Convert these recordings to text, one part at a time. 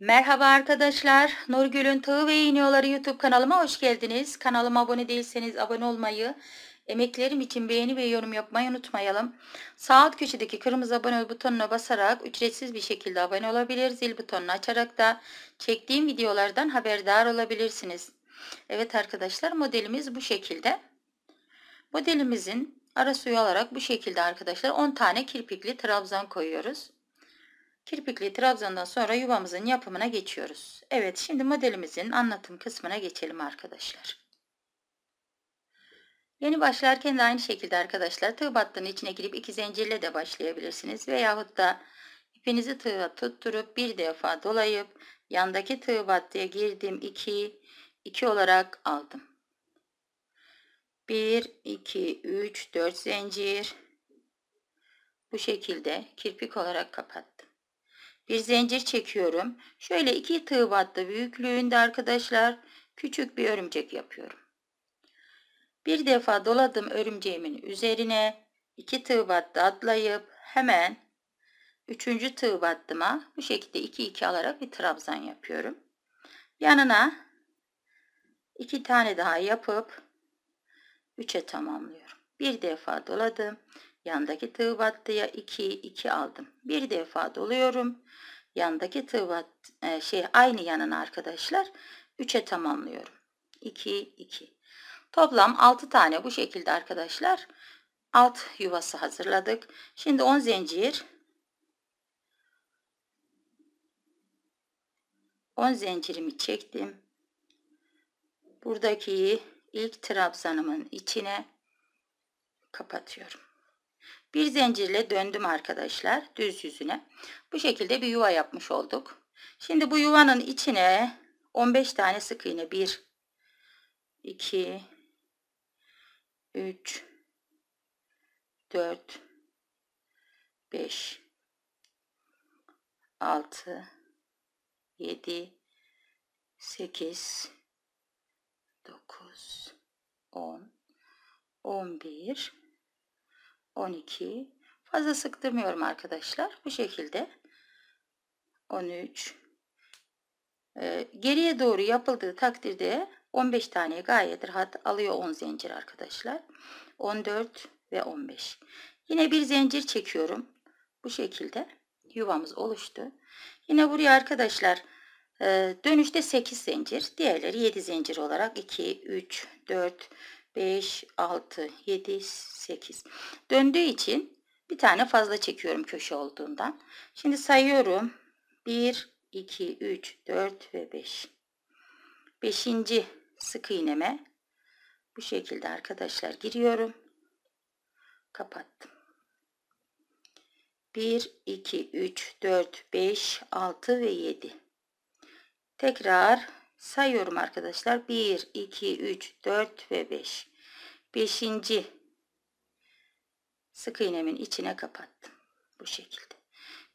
Merhaba arkadaşlar. Nurgül'ün Tığı ve İğniyorları YouTube kanalıma hoş geldiniz. Kanalıma abone değilseniz abone olmayı, emeklerim için beğeni ve yorum yapmayı unutmayalım. Sağ alt köşedeki kırmızı abone butonuna basarak ücretsiz bir şekilde abone olabilir. Zil butonunu açarak da çektiğim videolardan haberdar olabilirsiniz. Evet arkadaşlar modelimiz bu şekilde. Modelimizin ara suyu alarak bu şekilde arkadaşlar 10 tane kirpikli trabzan koyuyoruz. Kirpikli trabzandan sonra yuvamızın yapımına geçiyoruz. Evet şimdi modelimizin anlatım kısmına geçelim arkadaşlar. Yeni başlarken de aynı şekilde arkadaşlar tığ battığının içine girip iki zincirle de başlayabilirsiniz. Veyahut da ipinizi tığa tutturup bir defa dolayıp yandaki tığ battıya girdim 2, 2 olarak aldım. 1, 2, 3, 4 zincir bu şekilde kirpik olarak kapattım bir zincir çekiyorum. Şöyle iki tığ battı büyüklüğünde arkadaşlar küçük bir örümcek yapıyorum. Bir defa doladım örümceğimin üzerine. iki tığ battı atlayıp hemen üçüncü tığ battıma bu şekilde iki iki alarak bir trabzan yapıyorum. Yanına iki tane daha yapıp 3'e tamamlıyorum. Bir defa doladım. Yandaki tığ battıya 2 2 aldım. Bir defa doluyorum. Yandaki tığ bat, e, şey aynı yanın arkadaşlar 3'e tamamlıyorum. 2 2. Toplam 6 tane bu şekilde arkadaşlar alt yuvası hazırladık. Şimdi 10 zincir 10 zincirimi çektim. Buradaki ilk trabzanımın içine kapatıyorum. Bir zincirle döndüm arkadaşlar düz yüzüne. Bu şekilde bir yuva yapmış olduk. Şimdi bu yuvanın içine 15 tane sık iğne 1 2 3 4 5 6 7 8 9 10 11 12 fazla sıktırmıyorum arkadaşlar bu şekilde 13 ee, geriye doğru yapıldığı takdirde 15 tane gayet rahat alıyor 10 zincir arkadaşlar 14 ve 15 yine bir zincir çekiyorum bu şekilde yuvamız oluştu yine buraya arkadaşlar e, dönüşte 8 zincir diğerleri 7 zincir olarak 2 3 4 5, 6, 7, 8. Döndüğü için bir tane fazla çekiyorum köşe olduğundan. Şimdi sayıyorum. 1, 2, 3, 4 ve 5. beşinci sık iğneme bu şekilde arkadaşlar giriyorum. Kapattım. 1, 2, 3, 4, 5, 6 ve 7. Tekrar sayıyorum arkadaşlar. 1, 2, 3, 4 ve 5. 5. sık iğnemin içine kapattım. Bu şekilde.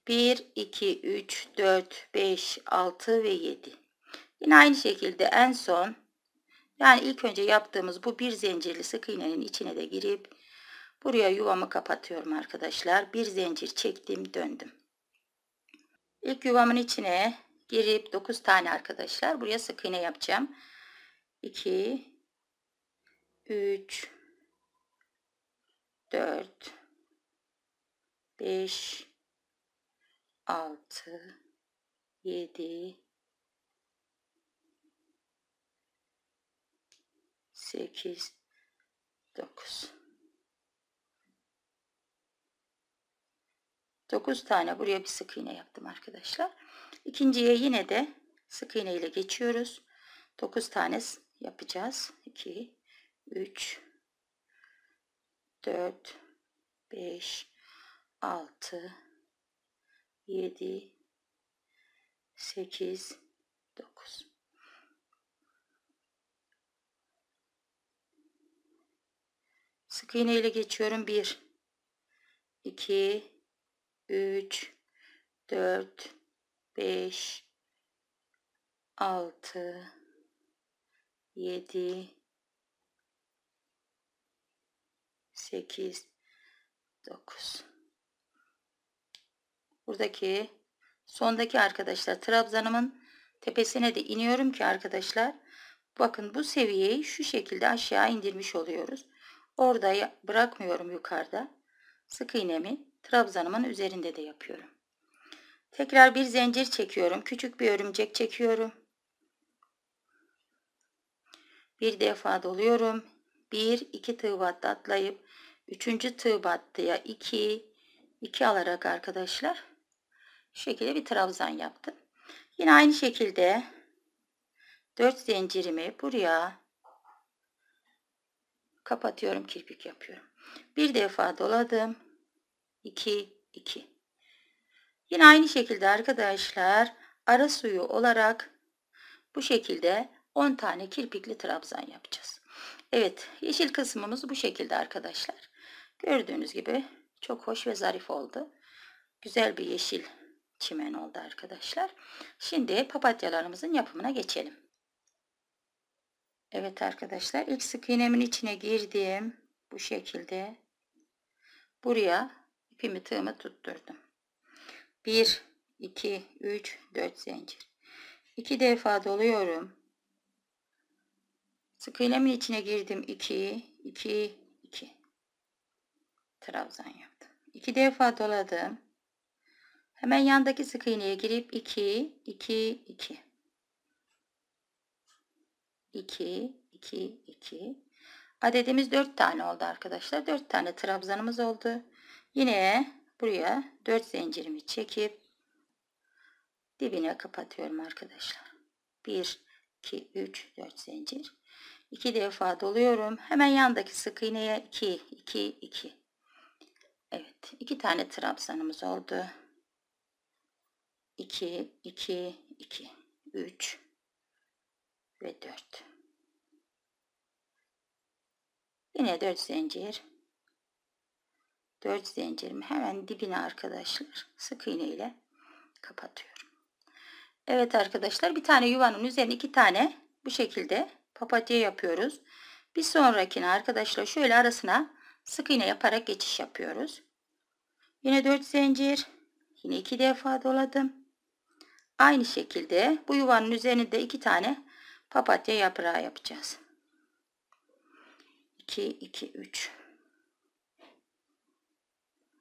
1, 2, 3, 4, 5, 6 ve 7. Yine aynı şekilde en son yani ilk önce yaptığımız bu bir zincirli sık iğnenin içine de girip buraya yuvamı kapatıyorum arkadaşlar. Bir zincir çektim döndüm. İlk yuvamın içine girip 9 tane arkadaşlar buraya sık iğne yapacağım. 2 3 4 5 6 7 8 9 9 tane buraya bir sık iğne yaptım arkadaşlar. İkinciye yine de sık iğne ile geçiyoruz. 9 tane yapacağız. 2 3 4 5 6 7 8 9 Sık iğne ile geçiyorum. 1 2 3 4 5 6 7 8 9 Buradaki sondaki arkadaşlar trabzanımın tepesine de iniyorum ki arkadaşlar bakın bu seviyeyi şu şekilde aşağı indirmiş oluyoruz. Orada bırakmıyorum yukarıda. Sık iğnemi trabzanımın üzerinde de yapıyorum. Tekrar bir zincir çekiyorum. Küçük bir örümcek çekiyorum. Bir defa doluyorum. 1 2 tığ battı atlayıp 3. tığ battıya 2 2 alarak arkadaşlar şu şekilde bir trabzan yaptım. Yine aynı şekilde 4 zincirimi buraya kapatıyorum kirpik yapıyorum. Bir defa doladım. 2 2 Yine aynı şekilde arkadaşlar ara suyu olarak bu şekilde 10 tane kirpikli trabzan yapacağız. Evet yeşil kısmımız bu şekilde arkadaşlar. Gördüğünüz gibi çok hoş ve zarif oldu. Güzel bir yeşil çimen oldu arkadaşlar. Şimdi papatyalarımızın yapımına geçelim. Evet arkadaşlar ilk sık iğnemin içine girdim. Bu şekilde. Buraya ipimi tığımı tutturdum. 1 2 3 4 zincir 2 defa doluyorum sık iğnemin içine girdim 2 2 2 trabzan yaptım 2 defa doladım hemen yandaki sık iğneye girip 2 2 2 2 2 2 adedimiz 4 tane oldu arkadaşlar 4 tane trabzanımız oldu yine Buraya 4 zincirimi çekip dibine kapatıyorum arkadaşlar. 1 2 3 4 zincir. 2 defa doluyorum. Hemen yandaki sık iğneye 2 2 2. Evet, 2 tane trabzanımız oldu. 2 2 2 3 ve 4. Yine 4 zincir. 4 zincirimi hemen dibine arkadaşlar sık iğne ile kapatıyorum. Evet arkadaşlar bir tane yuvanın üzerine iki tane bu şekilde papatya yapıyoruz. Bir sonrakine arkadaşlar şöyle arasına sık iğne yaparak geçiş yapıyoruz. Yine 4 zincir. Yine iki defa doladım. Aynı şekilde bu yuvanın üzerinde iki tane papatya yaprağı yapacağız. 2 2 3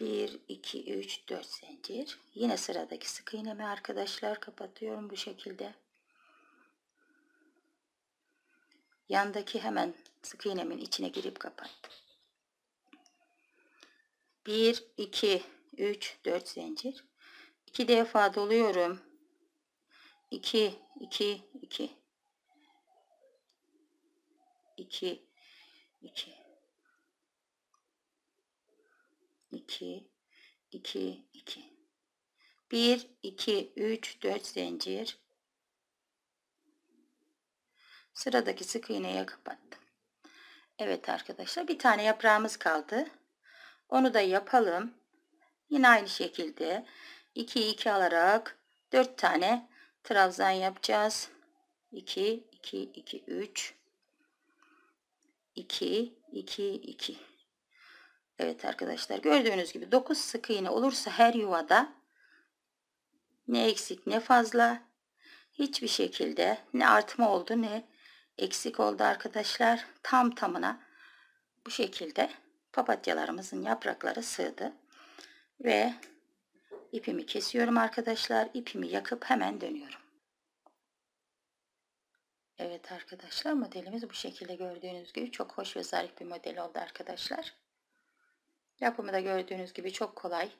1, 2, 3, 4 zincir. Yine sıradaki sık iğnemi arkadaşlar kapatıyorum bu şekilde. Yandaki hemen sık iğnemin içine girip kapattım. 1, 2, 3, 4 zincir. 2 defa doluyorum. 2, 2, 2. 2, 2. 2 2 2 1 2 3 4 zincir sıradaki sık iğneye kapattım Evet arkadaşlar bir tane yaprağımız kaldı onu da yapalım yine aynı şekilde 2 2 alarak 4 tane trabzan yapacağız 2 2 2 3 2 2 2 Evet arkadaşlar gördüğünüz gibi 9 sık iğne olursa her yuvada ne eksik ne fazla hiçbir şekilde ne artma oldu ne eksik oldu arkadaşlar. Tam tamına bu şekilde papatyalarımızın yaprakları sığdı. Ve ipimi kesiyorum arkadaşlar. İpimi yakıp hemen dönüyorum. Evet arkadaşlar modelimiz bu şekilde gördüğünüz gibi çok hoş ve zarif bir model oldu arkadaşlar. Yapımı da gördüğünüz gibi çok kolay.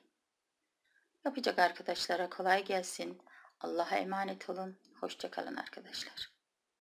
Yapacak arkadaşlara kolay gelsin. Allah'a emanet olun. Hoşçakalın arkadaşlar.